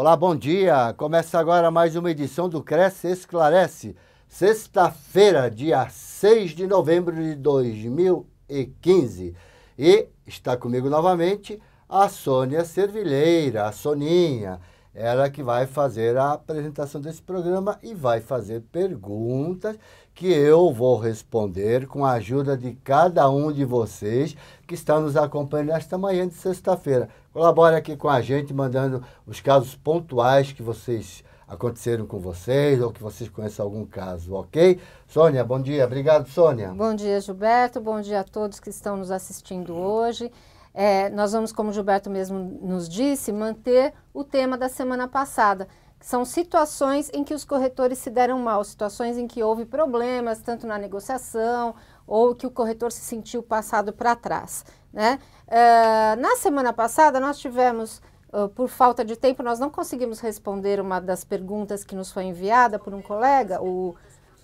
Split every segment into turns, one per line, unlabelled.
Olá, bom dia. Começa agora mais uma edição do Cresce Esclarece. Sexta-feira, dia 6 de novembro de 2015. E está comigo novamente a Sônia Servilheira, a Soninha. Ela que vai fazer a apresentação desse programa e vai fazer perguntas que eu vou responder com a ajuda de cada um de vocês que está nos acompanhando nesta manhã de sexta-feira. Colabore aqui com a gente, mandando os casos pontuais que vocês aconteceram com vocês ou que vocês conheçam algum caso, ok? Sônia, bom dia. Obrigado, Sônia.
Bom dia, Gilberto. Bom dia a todos que estão nos assistindo hoje. É, nós vamos, como o Gilberto mesmo nos disse, manter o tema da semana passada. São situações em que os corretores se deram mal, situações em que houve problemas, tanto na negociação ou que o corretor se sentiu passado para trás. Né? Uh, na semana passada, nós tivemos, uh, por falta de tempo, nós não conseguimos responder uma das perguntas que nos foi enviada por um colega, o,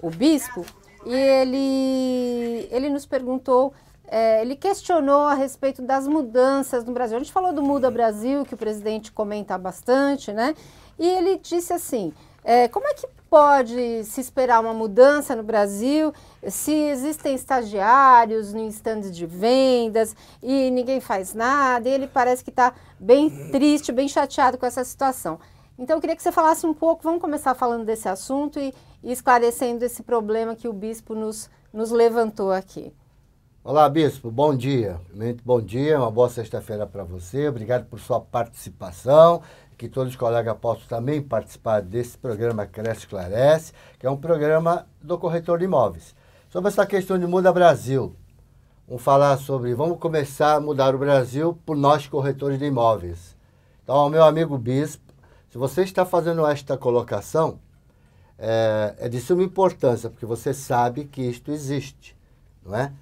o bispo, e ele, ele nos perguntou, eh, ele questionou a respeito das mudanças no Brasil. A gente falou do Muda Brasil, que o presidente comenta bastante, né? E ele disse assim, eh, como é que pode se esperar uma mudança no Brasil, se existem estagiários no estande de vendas e ninguém faz nada, ele parece que está bem triste, bem chateado com essa situação. Então eu queria que você falasse um pouco, vamos começar falando desse assunto e, e esclarecendo esse problema que o bispo nos, nos levantou aqui.
Olá, bispo, bom dia. Muito bom dia, uma boa sexta-feira para você. Obrigado por sua participação que todos os colegas possam também participar desse programa Cresce Esclarece, que é um programa do corretor de imóveis. Sobre essa questão de Muda Brasil, vamos falar sobre vamos começar a mudar o Brasil por nós corretores de imóveis. Então, meu amigo Bispo, se você está fazendo esta colocação, é, é de suma importância, porque você sabe que isto existe, não é?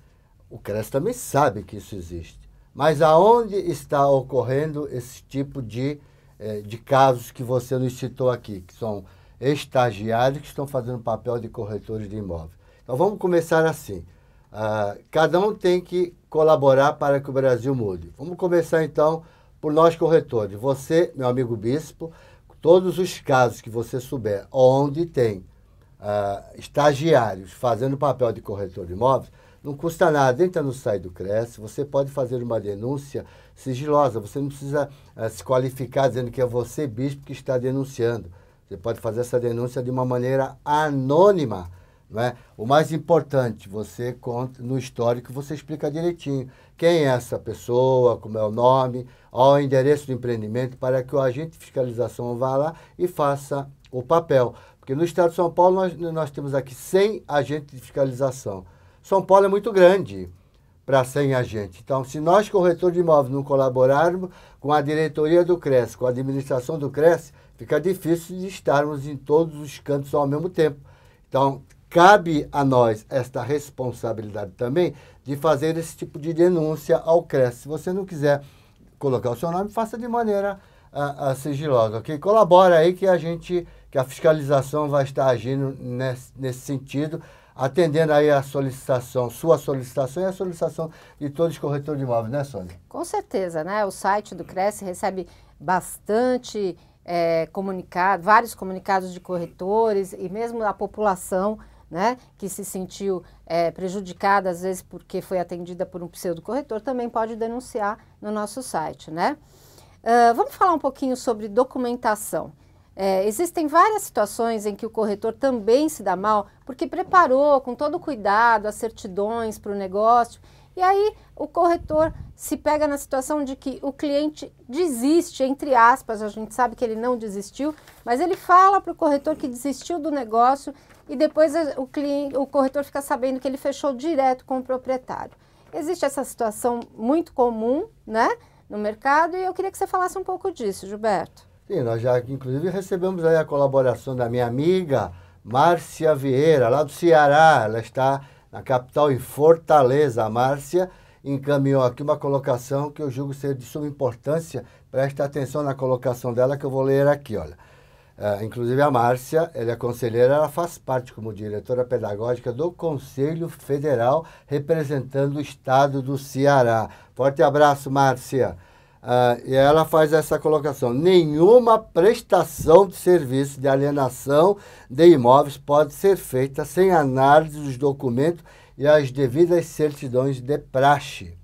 O Cresce também sabe que isso existe. Mas aonde está ocorrendo esse tipo de é, de casos que você nos citou aqui, que são estagiários que estão fazendo papel de corretores de imóveis. Então vamos começar assim. Ah, cada um tem que colaborar para que o Brasil mude. Vamos começar então por nós corretores. Você, meu amigo bispo, todos os casos que você souber onde tem ah, estagiários fazendo papel de corretor de imóveis, não custa nada, entra no site do Cresce, você pode fazer uma denúncia sigilosa, você não precisa eh, se qualificar dizendo que é você, bispo, que está denunciando. Você pode fazer essa denúncia de uma maneira anônima. Né? O mais importante, você conta no histórico, você explica direitinho quem é essa pessoa, como é o nome, ao endereço do empreendimento, para que o agente de fiscalização vá lá e faça o papel. Porque no Estado de São Paulo nós, nós temos aqui 100 agentes de fiscalização. São Paulo é muito grande para 100 agentes. Então, se nós, corretores de imóveis, não colaborarmos com a diretoria do CRES, com a administração do CRES, fica difícil de estarmos em todos os cantos ao mesmo tempo. Então, cabe a nós esta responsabilidade também de fazer esse tipo de denúncia ao CRES. Se você não quiser colocar o seu nome, faça de maneira a, ah, a ah, sigilosa, ok? Colabora aí que a gente, que a fiscalização vai estar agindo nesse, nesse sentido atendendo aí a solicitação, sua solicitação e a solicitação de todos os corretores de imóveis, né, Sônia?
Com certeza, né? O site do Cresce recebe bastante é, comunicado, vários comunicados de corretores e mesmo a população, né, que se sentiu é, prejudicada às vezes porque foi atendida por um pseudo corretor, também pode denunciar no nosso site, né? Uh, vamos falar um pouquinho sobre documentação. É, existem várias situações em que o corretor também se dá mal, porque preparou com todo cuidado as certidões para o negócio, e aí o corretor se pega na situação de que o cliente desiste, entre aspas, a gente sabe que ele não desistiu, mas ele fala para o corretor que desistiu do negócio e depois o, cliente, o corretor fica sabendo que ele fechou direto com o proprietário. Existe essa situação muito comum né, no mercado e eu queria que você falasse um pouco disso, Gilberto.
Sim, nós já, inclusive, recebemos aí a colaboração da minha amiga Márcia Vieira, lá do Ceará. Ela está na capital, em Fortaleza. A Márcia encaminhou aqui uma colocação que eu julgo ser de suma importância. Preste atenção na colocação dela, que eu vou ler aqui, olha. É, inclusive a Márcia, ela é conselheira, ela faz parte como diretora pedagógica do Conselho Federal, representando o Estado do Ceará. Forte abraço, Márcia. Ah, e ela faz essa colocação: nenhuma prestação de serviço de alienação de imóveis pode ser feita sem análise dos documentos e as devidas certidões de praxe.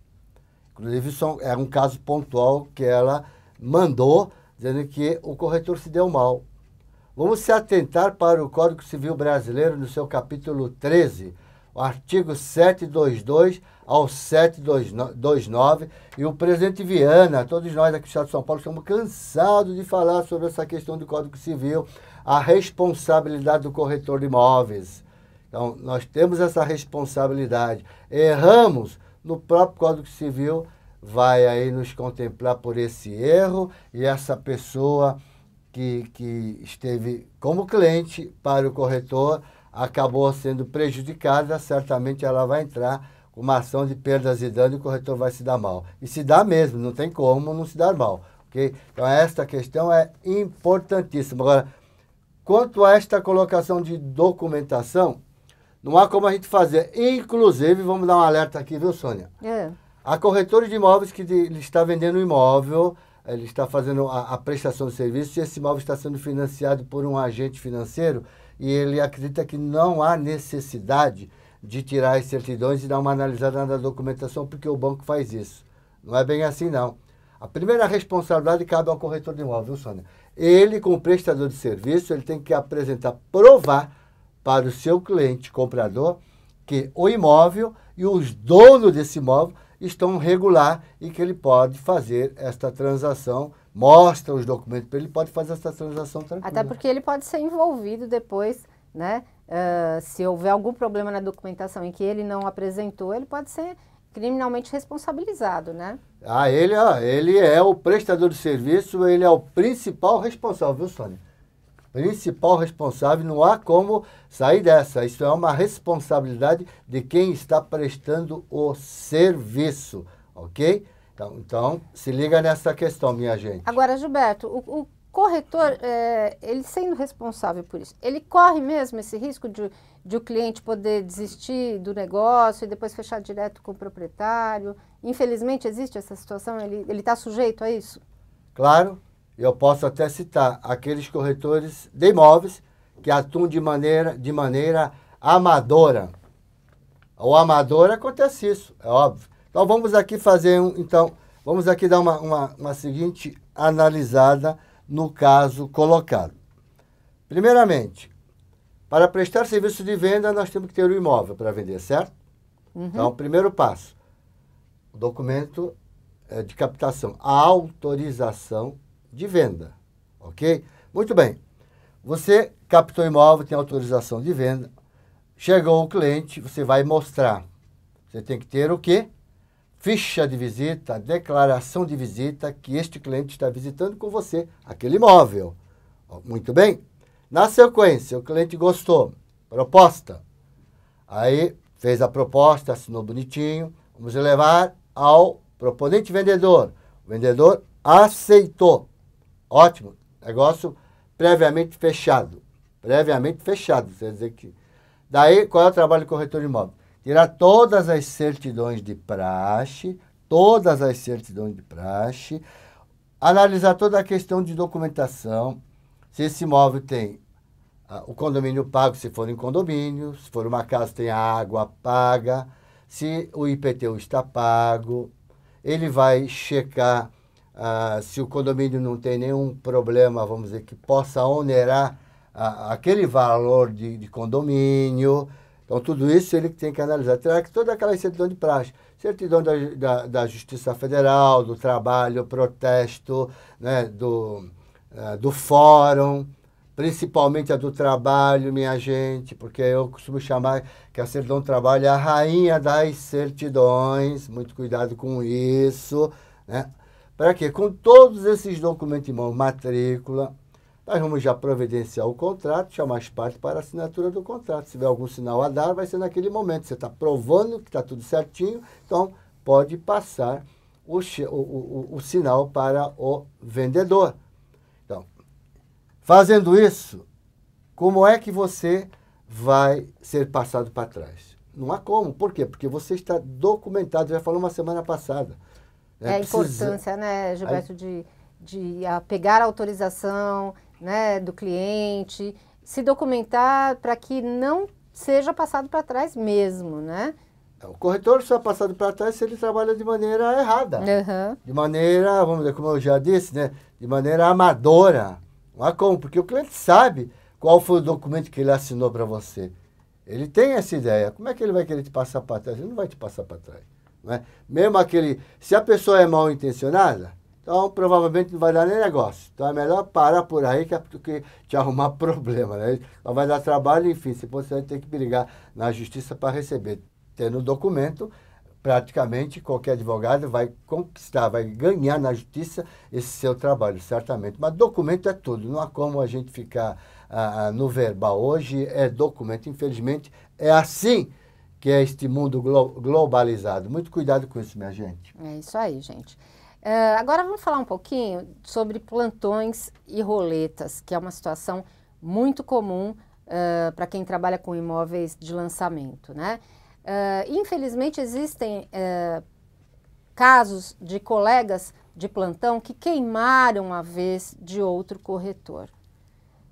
Inclusive, são, é um caso pontual que ela mandou, dizendo que o corretor se deu mal. Vamos se atentar para o Código Civil Brasileiro, no seu capítulo 13 o artigo 722 ao 729 e o presidente Viana, todos nós aqui do Estado de São Paulo estamos cansados de falar sobre essa questão do Código Civil, a responsabilidade do corretor de imóveis. Então, nós temos essa responsabilidade. Erramos no próprio Código Civil, vai aí nos contemplar por esse erro e essa pessoa que, que esteve como cliente para o corretor acabou sendo prejudicada, certamente ela vai entrar com uma ação de perdas e danos e o corretor vai se dar mal. E se dá mesmo, não tem como não se dar mal. Okay? Então, esta questão é importantíssima. Agora, quanto a esta colocação de documentação, não há como a gente fazer. Inclusive, vamos dar um alerta aqui, viu, Sônia? É. A corretora de imóveis que ele está vendendo um imóvel, ele está fazendo a, a prestação de serviço e esse imóvel está sendo financiado por um agente financeiro, e ele acredita que não há necessidade de tirar as certidões e dar uma analisada na documentação, porque o banco faz isso. Não é bem assim, não. A primeira responsabilidade cabe ao corretor de imóvel, Sônia? Ele, como prestador de serviço, ele tem que apresentar, provar para o seu cliente comprador que o imóvel e os donos desse imóvel estão regular e que ele pode fazer esta transação mostra os documentos para ele, pode fazer essa transação tranquila. Até porque
ele pode ser envolvido depois, né? Uh, se houver algum problema na documentação em que ele não apresentou, ele pode ser criminalmente responsabilizado, né?
Ah, ele, ah, ele é o prestador de serviço, ele é o principal responsável, viu, Sônia? Principal responsável, não há como sair dessa. Isso é uma responsabilidade de quem está prestando o serviço, ok? Então, então, se liga nessa questão, minha gente.
Agora, Gilberto, o, o corretor, é, ele sendo responsável por isso, ele corre mesmo esse risco de, de o cliente poder desistir do negócio e depois fechar direto com o proprietário? Infelizmente, existe essa situação? Ele está sujeito a isso?
Claro, eu posso até citar aqueles corretores de imóveis que atuam de maneira, de maneira amadora. O amador acontece isso, é óbvio. Então vamos aqui fazer um, então, vamos aqui dar uma, uma, uma seguinte analisada no caso colocado. Primeiramente, para prestar serviço de venda, nós temos que ter o imóvel para vender, certo? Uhum. Então, primeiro passo, documento é, de captação, a autorização de venda, ok? Muito bem, você captou imóvel, tem autorização de venda, chegou o cliente, você vai mostrar. Você tem que ter o quê? ficha de visita, declaração de visita que este cliente está visitando com você, aquele imóvel. Muito bem? Na sequência, o cliente gostou, proposta. Aí fez a proposta, assinou bonitinho, vamos levar ao proponente vendedor. O vendedor aceitou. Ótimo, negócio previamente fechado. Previamente fechado, quer dizer que. Daí, qual é o trabalho do corretor de imóvel? tirar todas as certidões de praxe, todas as certidões de praxe, analisar toda a questão de documentação, se esse imóvel tem ah, o condomínio pago, se for em condomínio, se for uma casa, tem a água paga, se o IPTU está pago, ele vai checar ah, se o condomínio não tem nenhum problema, vamos dizer, que possa onerar ah, aquele valor de, de condomínio, então, tudo isso ele tem que analisar. Terá que toda aquela certidão de praxe, certidão da, da, da Justiça Federal, do trabalho, protesto, né, do, uh, do fórum, principalmente a do trabalho, minha gente, porque eu costumo chamar que a certidão do trabalho é a rainha das certidões, muito cuidado com isso, né? Para quê? Com todos esses documentos em mão, matrícula, nós vamos já providenciar o contrato, chamar as partes para a assinatura do contrato. Se tiver algum sinal a dar, vai ser naquele momento. Você está provando que está tudo certinho, então pode passar o, o, o, o sinal para o vendedor. Então, fazendo isso, como é que você vai ser passado para trás? Não há como. Por quê? Porque você está documentado. já falou uma semana passada. É, é a importância, precisa...
né, Gilberto, a... de, de a pegar a autorização, né, do cliente, se documentar para que não seja passado para trás mesmo, né?
É, o corretor só é passado para trás se ele trabalha de maneira errada. Uhum. De maneira, vamos dizer, como eu já disse, né? De maneira amadora. Não há como, porque o cliente sabe qual foi o documento que ele assinou para você. Ele tem essa ideia. Como é que ele vai querer te passar para trás? Ele não vai te passar para trás. Né? Mesmo aquele. Se a pessoa é mal intencionada, então, provavelmente não vai dar nem negócio. Então, é melhor parar por aí que, é que te arrumar problema, né? Então, vai dar trabalho, enfim, se você vai ter que brigar na justiça para receber. Tendo o documento, praticamente qualquer advogado vai conquistar, vai ganhar na justiça esse seu trabalho, certamente. Mas documento é tudo, não há como a gente ficar ah, ah no verbal. Hoje é documento, infelizmente, é assim que é este mundo glo globalizado. Muito cuidado com isso, minha gente.
É isso aí, gente. Uh, agora vamos falar um pouquinho sobre plantões e roletas, que é uma situação muito comum uh, eh, para quem trabalha com imóveis de lançamento, né? Uh, infelizmente existem casos de colegas de plantão que queimaram a vez de outro corretor.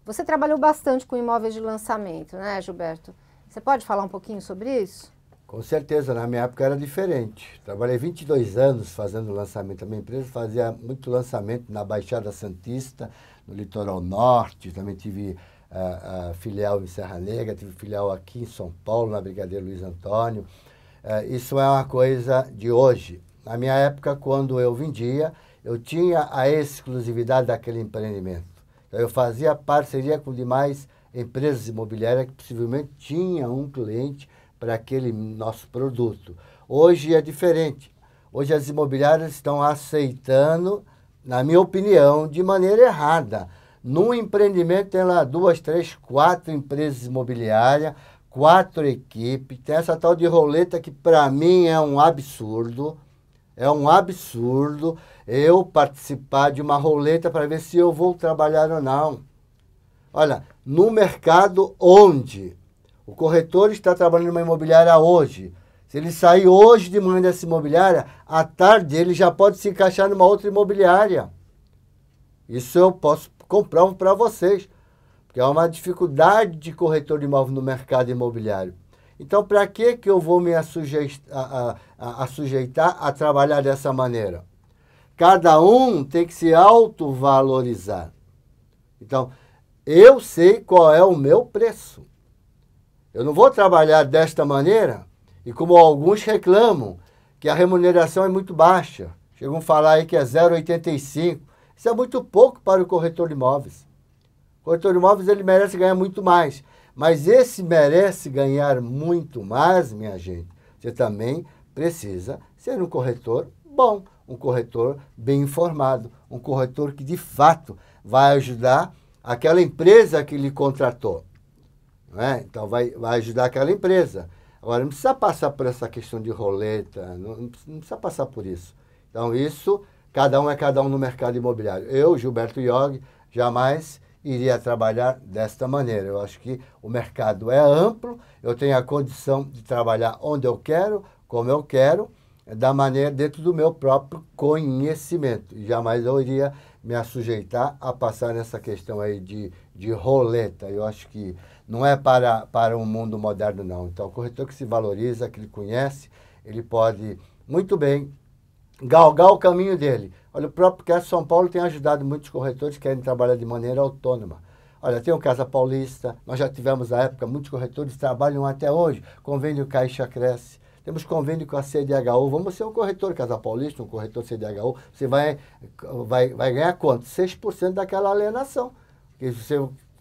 Você trabalhou bastante com imóveis de lançamento, né, Gilberto? Você pode falar um pouquinho sobre isso?
Com certeza, na minha época era diferente. Trabalhei 22 anos fazendo lançamento. A minha empresa fazia muito lançamento na Baixada Santista, no Litoral Norte. Também tive uh, uh, filial em Serra Negra, tive filial aqui em São Paulo, na Brigadeiro Luiz Antônio. Uh, isso é uma coisa de hoje. Na minha época, quando eu vendia, eu tinha a exclusividade daquele empreendimento. Então, eu fazia parceria com demais empresas imobiliárias que possivelmente tinham um cliente para aquele nosso produto. Hoje é diferente. Hoje as imobiliárias estão aceitando, na minha opinião, de maneira errada. Num empreendimento tem lá duas, três, quatro empresas imobiliárias, quatro equipes, tem essa tal de roleta que para mim é um absurdo. É um absurdo eu participar de uma roleta para ver se eu vou trabalhar ou não. Olha, no mercado onde o corretor está trabalhando numa imobiliária hoje. Se ele sair hoje de manhã dessa imobiliária, à tarde ele já pode se encaixar numa outra imobiliária. Isso eu posso comprar para vocês, porque é uma dificuldade de corretor de imóvel no mercado imobiliário. Então, para que, que eu vou me assujeitar a, a, a, sujeitar a trabalhar dessa maneira? Cada um tem que se autovalorizar. Então, eu sei qual é o meu preço. Eu não vou trabalhar desta maneira e como alguns reclamam que a remuneração é muito baixa. Chegam a falar aí que é 0,85. Isso é muito pouco para o corretor de imóveis. O corretor de imóveis ele merece ganhar muito mais. Mas esse merece ganhar muito mais, minha gente. Você também precisa ser um corretor bom, um corretor bem informado, um corretor que de fato vai ajudar aquela empresa que lhe contratou. Né? Então, vai, vai ajudar aquela empresa. Agora, não precisa passar por essa questão de roleta, não, não precisa passar por isso. Então, isso, cada um é cada um no mercado imobiliário. Eu, Gilberto Iog, jamais iria trabalhar desta maneira. Eu acho que o mercado é amplo, eu tenho a condição de trabalhar onde eu quero, como eu quero, da maneira dentro do meu próprio conhecimento. Jamais eu iria me assujeitar a passar nessa questão aí de, de roleta. Eu acho que não é para, para um mundo moderno, não. Então, o corretor que se valoriza, que ele conhece, ele pode muito bem galgar o caminho dele. Olha, o próprio Caso São Paulo tem ajudado muitos corretores que querem trabalhar de maneira autônoma. Olha, tem o Casa Paulista, nós já tivemos na época, muitos corretores trabalham até hoje, convênio Caixa Cresce, temos convênio com a CDHU, vamos ser um corretor Casa Paulista, um corretor CDHU, você vai, vai, vai ganhar quanto? 6% daquela alienação. Porque você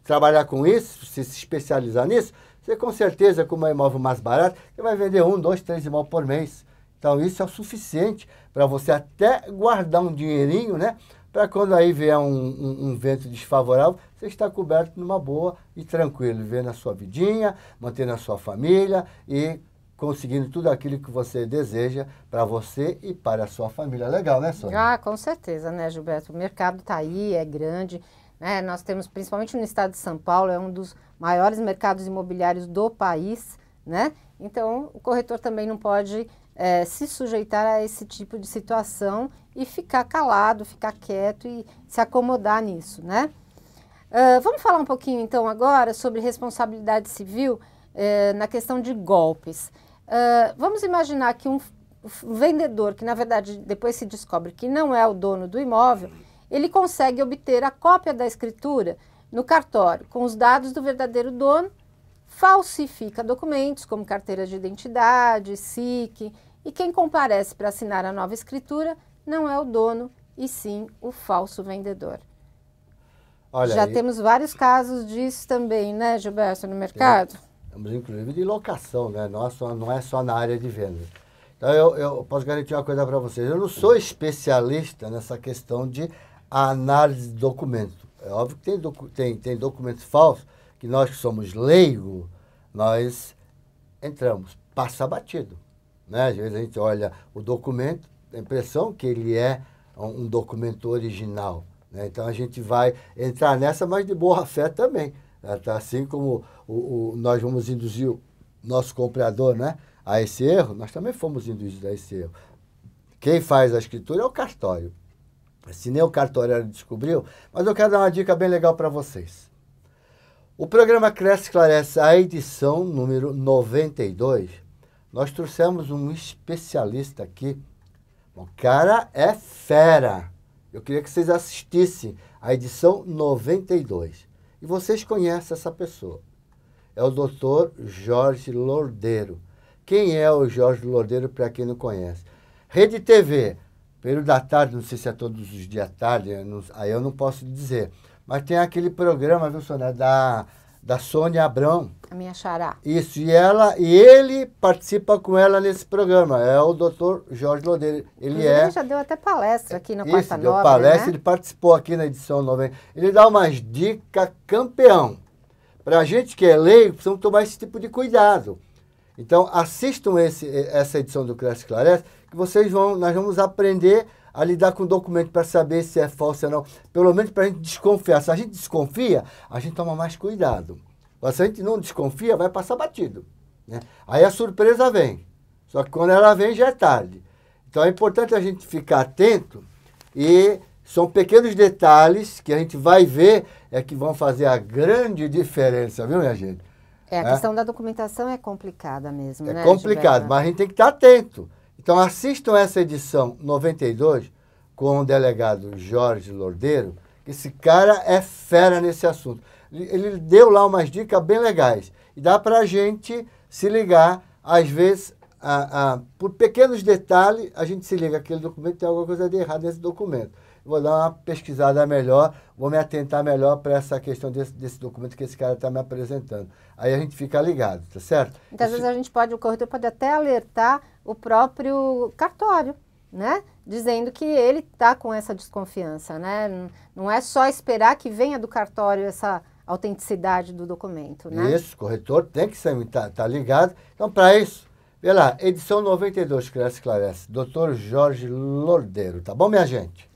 trabalhar com isso, se, se especializar nisso, você com certeza, com um imóvel mais barato, você vai vender um, dois, três imóveis por mês. Então isso é o suficiente para você até guardar um dinheirinho, né? Para quando aí vier um, um, um, vento desfavorável, você está coberto numa boa e tranquilo, vivendo a sua vidinha, mantendo a sua família e conseguindo tudo aquilo que você deseja para você e para a sua família. Legal, né, Sônia? Ah,
com certeza, né, Gilberto? O mercado está aí, é grande. Né? Nós temos, principalmente no estado de São Paulo, é um dos maiores mercados imobiliários do país, né? Então, o corretor também não pode é, se sujeitar a esse tipo de situação e ficar calado, ficar quieto e se acomodar nisso, né? Uh, vamos falar um pouquinho, então, agora sobre responsabilidade civil é, na questão de golpes. Uh, vamos imaginar que um vendedor, que na verdade depois se descobre que não é o dono do imóvel, ele consegue obter a cópia da escritura no cartório com os dados do verdadeiro dono, falsifica documentos como carteira de identidade, SIC, e quem comparece para assinar a nova escritura não é o dono, e sim o falso vendedor. Olha Já temos vários casos disso também, né, Gilberto, no mercado?
Temos inclusive de locação, né? Não é só, não é só na área de venda. Então, eu, eu posso garantir uma coisa para vocês. Eu não sou especialista nessa questão de a análise de documento. É óbvio que tem, docu tem, tem documentos falsos, que nós que somos leigo, nós entramos, passa batido. Né? Às vezes a gente olha o documento, a impressão que ele é um, um documento original. Né? Então a gente vai entrar nessa, mas de boa fé também. Né? Tá assim como o, o, nós vamos induzir o nosso comprador né, a esse erro, nós também fomos induzidos a esse erro. Quem faz a escritura é o cartório se nem o cartório descobriu, mas eu quero dar uma dica bem legal para vocês. O programa Cresce Esclarece, a edição número 92, nós trouxemos um especialista aqui. O cara é fera. Eu queria que vocês assistissem a edição 92. E vocês conhecem essa pessoa. É o doutor Jorge Lordeiro. Quem é o Jorge Lordeiro, para quem não conhece? Rede TV, período da tarde, não sei se é todos os dias à tarde, não, aí eu não posso dizer. Mas tem aquele programa, viu, Sônia, da, da Sônia Abrão.
A minha xará.
Isso, e ela, e ele participa com ela nesse programa, é o doutor Jorge Lodeiro. Ele é... Ele já
deu até palestra aqui no isso, Quarta deu Nobre, palestra, né? ele
participou aqui na edição 90. Ele dá umas dicas campeão. Para a gente que é leigo, precisamos tomar esse tipo de cuidado. Então, assistam esse, essa edição do Cresce Clarece vocês vão, nós vamos aprender a lidar com o documento para saber se é falso ou não. Pelo menos para a gente desconfiar. Se a gente desconfia, a gente toma mais cuidado. Mas se a gente não desconfia, vai passar batido. Né? Aí a surpresa vem. Só que quando ela vem, já é tarde. Então é importante a gente ficar atento e são pequenos detalhes que a gente vai ver é que vão fazer a grande diferença, viu, minha gente? É, a é? questão
da documentação é complicada mesmo, é né? É complicado, Gilberto? mas
a gente tem que estar atento. Então, assistam essa edição 92 com o delegado Jorge Lordeiro. Esse cara é fera nesse assunto. Ele deu lá umas dicas bem legais. E dá para a gente se ligar, às vezes, a, a, por pequenos detalhes, a gente se liga aquele documento tem alguma coisa de errado nesse documento. Vou dar uma pesquisada melhor, vou me atentar melhor para essa questão desse, desse, documento que esse cara está me apresentando. Aí a gente fica ligado, tá certo? Às
então, vezes a gente pode, o corretor pode até alertar o próprio cartório, né? Dizendo que ele está com essa desconfiança, né? Não é só esperar que venha do cartório essa autenticidade do documento, né? Isso,
corretor tem que estar tá, tá ligado. Então, para isso, vê lá, edição 92, que esclarece, doutor Jorge Lordeiro, tá bom, minha gente?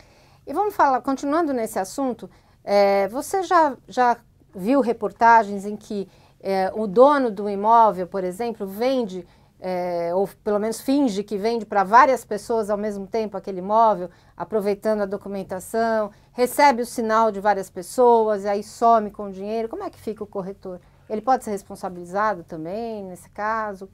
E vamos falar, continuando nesse assunto, é, você já, já viu reportagens em que é, o dono do imóvel, por exemplo, vende é, ou pelo menos finge que vende para várias pessoas ao mesmo tempo aquele imóvel, aproveitando a documentação, recebe o sinal de várias pessoas e aí some com o dinheiro, como é que fica o corretor? Ele pode ser responsabilizado também nesse caso?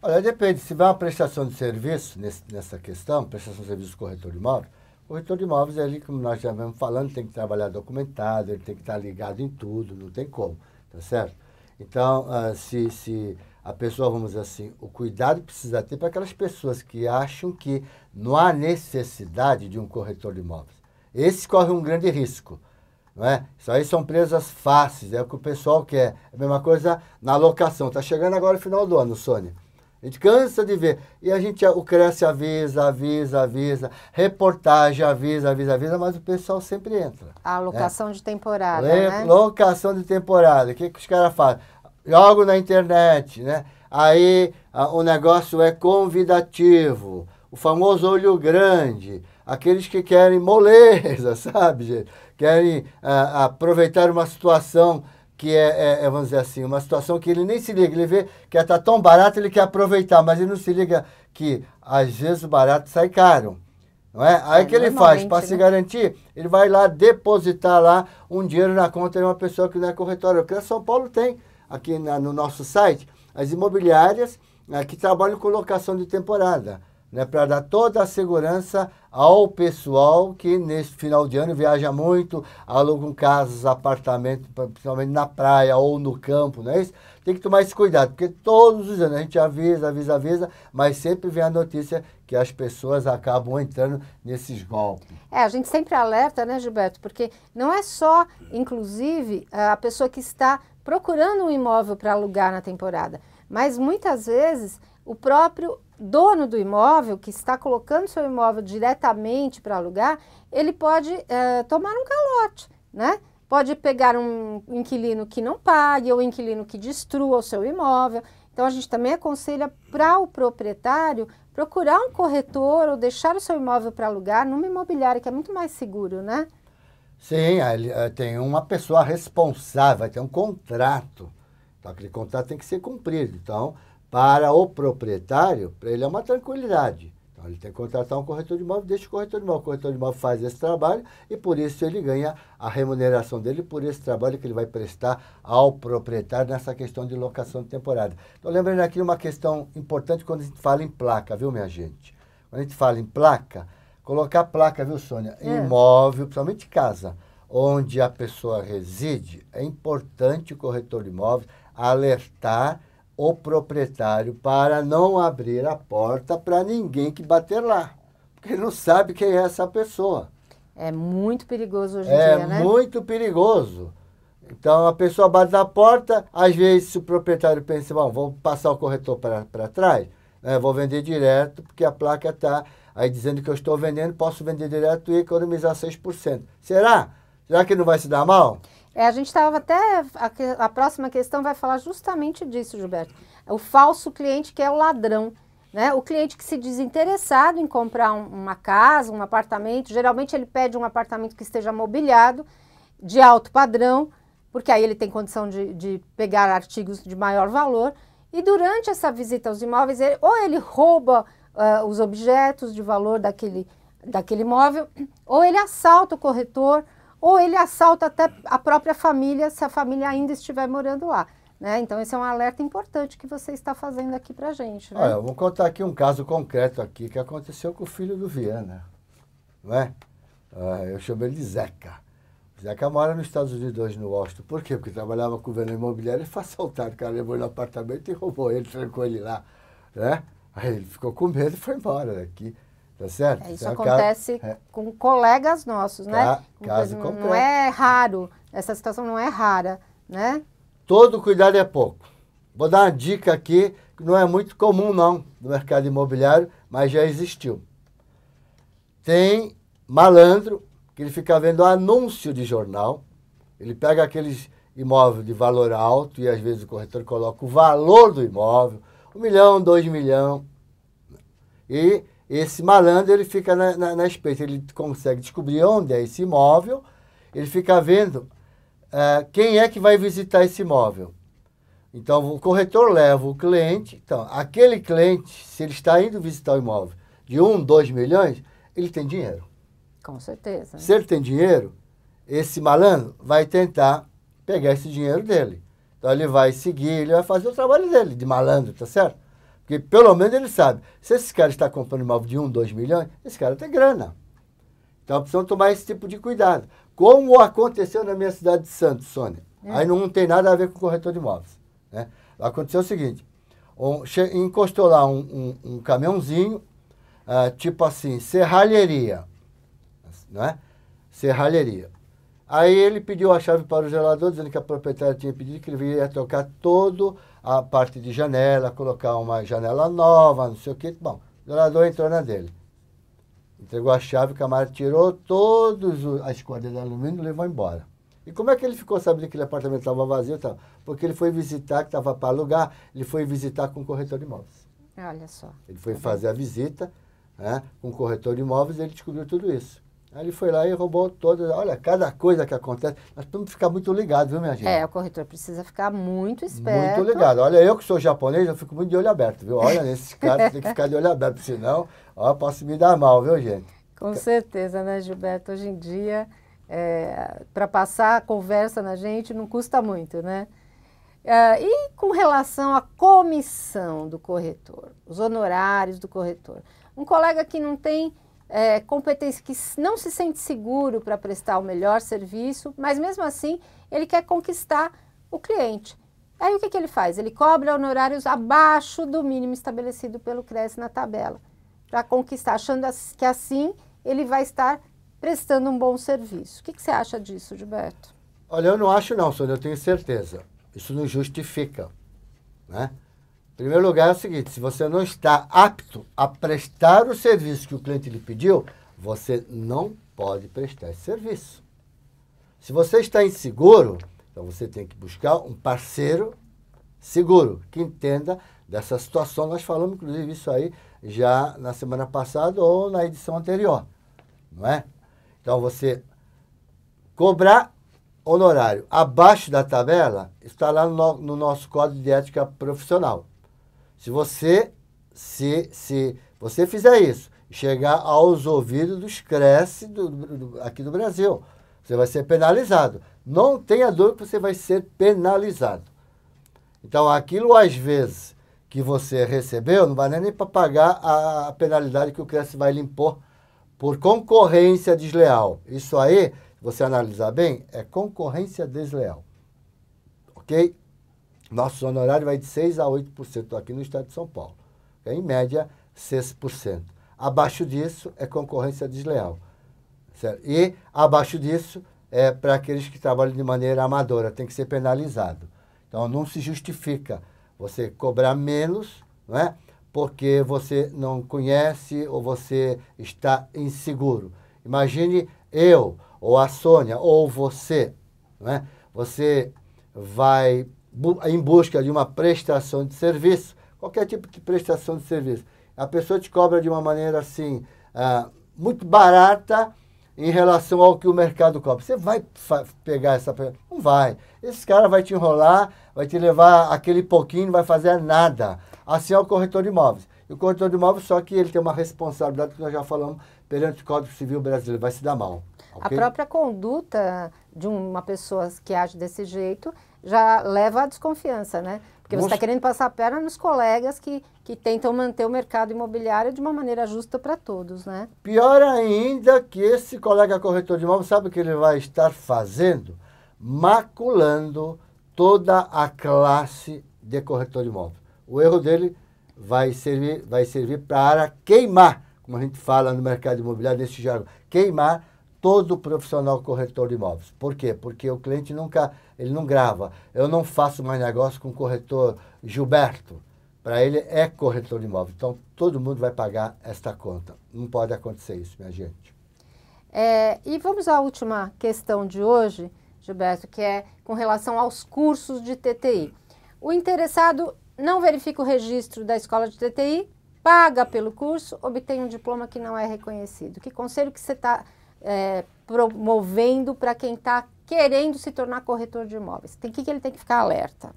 Olha, depende. Se vai uma prestação de serviço nesse, nessa questão, prestação de serviço do corretor de imóvel, o corretor de imóveis, é ali, como nós já vemos falando, tem que trabalhar documentado, ele tem que estar ligado em tudo, não tem como, tá certo? Então, uh, se, se a pessoa, vamos dizer assim, o cuidado precisa ter para aquelas pessoas que acham que não há necessidade de um corretor de imóveis. Esse corre um grande risco. Não é? Isso aí são presas fáceis, é o que o pessoal quer. É a mesma coisa na locação. Está chegando agora o final do ano, Sônia. A gente cansa de ver. E a gente, o Cresce avisa, avisa, avisa, reportagem avisa, avisa, avisa, mas o pessoal sempre entra.
A locação né? de temporada, é, né?
Locação de temporada. O que, que os caras fazem? Jogo na internet, né? Aí a, o negócio é convidativo, o famoso olho grande, aqueles que querem moleza, sabe, gente? Querem a, aproveitar uma situação que é, é, é, vamos dizer assim, uma situação que ele nem se liga. Ele vê que está tão barato, ele quer aproveitar, mas ele não se liga que às vezes o barato sai caro. Não é? Aí é, que ele faz, para né? se garantir, ele vai lá depositar lá um dinheiro na conta de uma pessoa que não é corretora. O que São Paulo tem aqui na, no nosso site as imobiliárias né, que trabalham com locação de temporada, né, para dar toda a segurança ao pessoal que neste final de ano viaja muito, alugam casas, apartamentos, principalmente na praia ou no campo, não é isso? Tem que tomar esse cuidado, porque todos os anos a gente avisa, avisa, avisa, mas sempre vem a notícia que as pessoas acabam entrando nesses golpes.
É, a gente sempre alerta, né, Gilberto? Porque não é só, inclusive, a pessoa que está procurando um imóvel para alugar na temporada, mas muitas vezes o próprio dono do imóvel, que está colocando seu imóvel diretamente para alugar, ele pode é, tomar um calote, né? Pode pegar um inquilino que não pague ou um inquilino que destrua o seu imóvel. Então, a gente também aconselha para o proprietário procurar um corretor ou deixar o seu imóvel para alugar numa imobiliária, que é muito mais seguro, né?
Sim, eh, tem uma pessoa responsável, tem um contrato. Então, aquele contrato tem que ser cumprido. Então, para o proprietário, para ele é uma tranquilidade. Então, ele tem que contratar um corretor de imóvel, deixa o corretor de imóvel. O corretor de imóvel faz esse trabalho e, por isso, ele ganha a remuneração dele por esse trabalho que ele vai prestar ao proprietário nessa questão de locação de temporada. Então, lembrando aqui uma questão importante quando a gente fala em placa, viu, minha gente? Quando a gente fala em placa, Colocar a placa, viu, Sônia? É. Imóvel, principalmente casa, onde a pessoa reside, é importante o corretor de imóveis alertar o proprietário para não abrir a porta para ninguém que bater lá. Porque ele não sabe quem é essa pessoa.
É muito perigoso hoje em é dia, né? É
muito perigoso. Então a pessoa bate na porta, às vezes o proprietário pensa, bom, vou passar o corretor para trás, né? vou vender direto, porque a placa está aí dizendo que eu estou vendendo, posso vender direto e economizar 6%. Será? Será que não vai se dar mal?
É, a gente estava até. A, a, próxima questão vai falar justamente disso, Gilberto. O falso cliente que é o ladrão. Né? O cliente que se desinteressado em comprar um, uma casa, um apartamento, geralmente ele pede um apartamento que esteja mobiliado, de alto padrão, porque aí ele tem condição de, de pegar artigos de maior valor. E durante essa visita aos imóveis, ele, ou ele rouba uh, os objetos de valor daquele, daquele imóvel, ou ele assalta o corretor, ou ele assalta até a própria família, se a família ainda estiver morando lá. Né? Então, esse é um alerta importante que você está fazendo aqui para a gente. Né? Olha, vou
contar aqui um caso concreto aqui que aconteceu com o filho do Viana. né Uh, eu chamo ele de Zeca. Zeca mora nos Estados Unidos hoje, no Austin Por quê? Porque trabalhava com o governo imobiliário e foi assaltado. O cara levou ele no apartamento e roubou ele, trancou ele lá. Né? Aí ele ficou com medo e foi embora daqui. Tá certo? É, isso então, acontece caso, é.
com colegas nossos, né? Caso não, não é raro, essa situação não é rara, né?
Todo cuidado é pouco. Vou dar uma dica aqui, que não é muito comum não no mercado imobiliário, mas já existiu. Tem malandro que ele fica vendo anúncio de jornal, ele pega aqueles imóveis de valor alto e às vezes o corretor coloca o valor do imóvel, um milhão, dois milhão. E esse malandro ele fica na, na, na espécie, ele consegue descobrir onde é esse imóvel, ele fica vendo uh, quem é que vai visitar esse imóvel. Então, o corretor leva o cliente. Então, aquele cliente, se ele está indo visitar o imóvel de 1, um, 2 milhões, ele tem dinheiro. Com
certeza. Se ele
tem dinheiro, esse malandro vai tentar pegar esse dinheiro dele. Então ele vai seguir, ele vai fazer o trabalho dele, de malandro, tá certo? Porque pelo menos ele sabe. Se esse cara está comprando imóvel de 1, 2 milhões, esse cara tem grana. Então precisamos tomar esse tipo de cuidado. Como aconteceu na minha cidade de Santos, Sônia. É. Aí não tem nada a ver com o corretor de imóveis. Né? Aconteceu o seguinte: um, encostou lá um, um, um caminhãozinho, uh, tipo assim, serralheria. Não é? Serralheria. Aí ele pediu a chave para o zelador, dizendo que a proprietária tinha pedido que ele viria trocar toda a parte de janela, colocar uma janela nova, não sei o quê. Bom, o zelador entrou na dele. Entregou a chave, o camarada tirou todas as cordas de alumínio e levou embora. E como é que ele ficou sabendo que aquele apartamento estava vazio? Tava? Porque ele foi visitar, que estava para alugar, ele foi visitar com o corretor de
imóveis. Olha só.
Ele foi tá fazer a visita né, com o corretor de imóveis e ele descobriu tudo isso. Aí ele foi lá e roubou todas. Olha, cada coisa que acontece, nós temos que ficar muito ligados, viu, minha gente? É, o
corretor precisa ficar muito esperto. Muito ligado.
Olha, eu que sou japonês, eu fico muito de olho aberto, viu? Olha, esses caras tem que ficar de olho aberto, senão, ó, posso me dar mal, viu, gente?
Com certeza, né, Gilberto? Hoje em dia, é, para passar a conversa na gente, não custa muito, né? Uh, e com relação à comissão do corretor, os honorários do corretor. Um colega que não tem é, competência, que não se sente seguro para prestar o melhor serviço, mas mesmo assim ele quer conquistar o cliente. Aí o que, que ele faz? Ele cobra honorários abaixo do mínimo estabelecido pelo CRES na tabela, para conquistar, achando que assim ele vai estar prestando um bom serviço. O que, que você acha disso, Gilberto?
Olha, eu não acho não, Sônia, eu tenho certeza. Isso não justifica, né? Em primeiro lugar é o seguinte, se você não está apto a prestar o serviço que o cliente lhe pediu, você não pode prestar esse serviço. Se você está inseguro, então você tem que buscar um parceiro seguro, que entenda dessa situação. Nós falamos, inclusive, isso aí já na semana passada ou na edição anterior, não é? Então, você cobrar honorário abaixo da tabela está lá no, no nosso Código de Ética Profissional. Se você se, se você fizer isso, chegar aos ouvidos dos creches do, do, aqui do Brasil, você vai ser penalizado. Não tenha dúvida que você vai ser penalizado. Então, aquilo às vezes que você recebeu, não vai nem para pagar a, a penalidade que o Cresce vai lhe impor por concorrência desleal. Isso aí, se você analisar bem, é concorrência desleal. Ok? nosso honorário vai de 6% a 8% aqui no estado de São Paulo. É, em média, 6%. Abaixo disso é concorrência desleal. Certo? E abaixo disso é para aqueles que trabalham de maneira amadora, tem que ser penalizado. Então não se justifica você cobrar menos, não é? Porque você não conhece ou você está inseguro. Imagine eu, ou a Sônia, ou você, não é? Você vai em busca de uma prestação de serviço, qualquer tipo de prestação de serviço, a pessoa te cobra de uma maneira assim, ah, muito barata em relação ao que o mercado cobra. Você vai pegar essa. Não vai. Esse cara vai te enrolar, vai te levar aquele pouquinho, não vai fazer nada. Assim é o corretor de imóveis. E o corretor de imóveis, só que ele tem uma responsabilidade que nós já falamos perante o Código Civil Brasileiro, vai se dar mal. Okay. A própria
conduta de uma pessoa que age desse jeito já leva à desconfiança, né? Porque você está querendo passar a perna nos colegas que, que tentam manter o mercado imobiliário de uma maneira justa para todos, né?
Pior ainda que esse colega corretor de imóvel sabe o que ele vai estar fazendo? Maculando toda a classe de corretor de imóvel. O erro dele vai servir, vai servir para queimar, como a gente fala no mercado imobiliário nesse jargão, queimar todo profissional corretor de imóveis. Por quê? Porque o cliente nunca, ele não grava. Eu não faço mais negócio com o corretor Gilberto. Para ele é corretor de imóveis. Então, todo mundo vai pagar esta conta. Não pode acontecer isso, minha
gente. É, e vamos à última questão de hoje, Gilberto, que é com relação aos cursos de TTI. O interessado não verifica o registro da escola de TTI, paga pelo curso, obtém um diploma que não é reconhecido. Que conselho que você está é, promovendo para quem está querendo se tornar corretor de imóveis? O que, que ele tem que ficar alerta?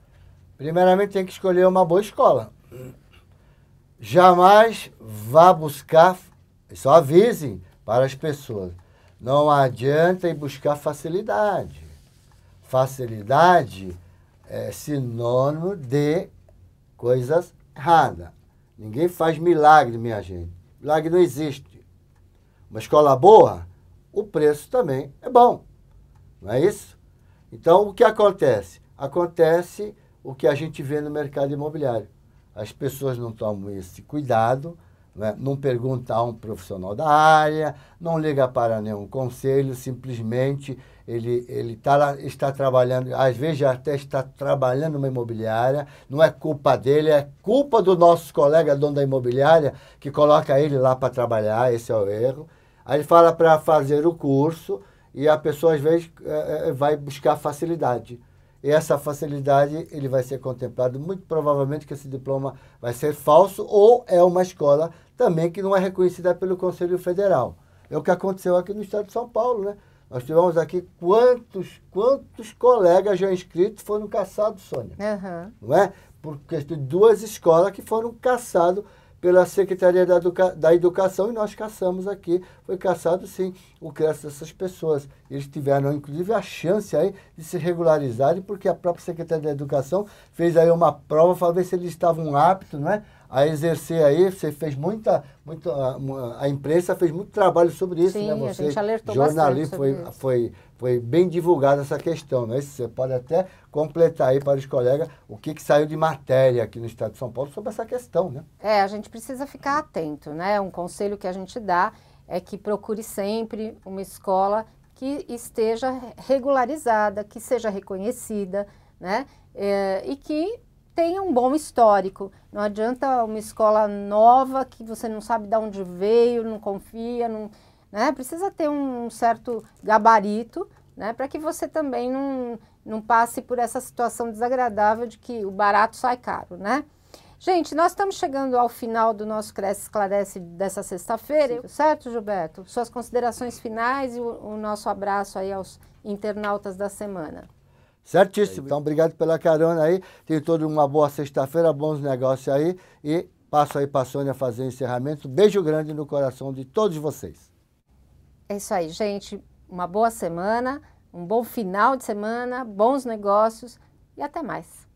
Primeiramente, tem que escolher uma boa escola. Jamais vá buscar, só avisem para as pessoas, não adianta ir buscar facilidade. Facilidade é sinônimo de coisas erradas. Ninguém faz milagre, minha gente. Milagre não existe. Uma escola boa o preço também é bom. Não é isso? Então, o que acontece? Acontece o que a gente vê no mercado imobiliário. As pessoas não tomam esse cuidado, né? não é? perguntam a um profissional da área, não liga para nenhum conselho, simplesmente ele, ele tá, está trabalhando, às vezes até está trabalhando numa imobiliária, não é culpa dele, é culpa do nosso colega dono da imobiliária que coloca ele lá para trabalhar, esse é o erro. Aí ele fala para fazer o curso e a pessoa, às vezes, eh, eh, vai buscar facilidade. E essa facilidade ele vai ser contemplado. Muito provavelmente que esse diploma vai ser falso ou é uma escola também que não é reconhecida pelo Conselho Federal. É o que aconteceu aqui no estado de São Paulo, né? Nós tivemos aqui quantos, quantos colegas já inscritos foram caçados, Sônia? Uhum. Não é? Porque tem duas escolas que foram caçados pela Secretaria da, Educa da Educação e nós caçamos aqui. Foi caçado, sim, o crédito dessas pessoas. Eles tiveram, inclusive, a chance aí de se regularizarem, porque a própria Secretaria da Educação fez aí uma prova para ver se eles estavam aptos, não é? A exercer aí, você fez muita, muita a, ah, a imprensa fez muito trabalho sobre isso, né? sim, né? Você, a gente alertou jornalista, bastante foi, foi foi bem divulgada essa questão. Né? Você pode até completar aí para os colegas o que, que saiu de matéria aqui no Estado de São Paulo sobre essa questão. Né?
É, a gente precisa ficar atento. Né? Um conselho que a gente dá é que procure sempre uma escola que esteja regularizada, que seja reconhecida né? É, e que tenha um bom histórico. Não adianta uma escola nova que você não sabe de onde veio, não confia, não né? Precisa ter um certo gabarito né? para que você também não, não passe por essa situação desagradável de que o barato sai caro. Né? Gente, nós estamos chegando ao final do nosso Cresce Esclarece dessa sexta-feira, certo, Gilberto? Suas considerações finais e o, o, nosso abraço aí aos internautas da semana.
Certíssimo. Então, obrigado pela carona aí. Tenho toda uma boa sexta-feira, bons negócios aí. E passo aí para a Sônia fazer o encerramento. Beijo grande no coração de todos vocês.
É isso aí, gente. Uma boa semana, um bom final de semana, bons negócios e até mais.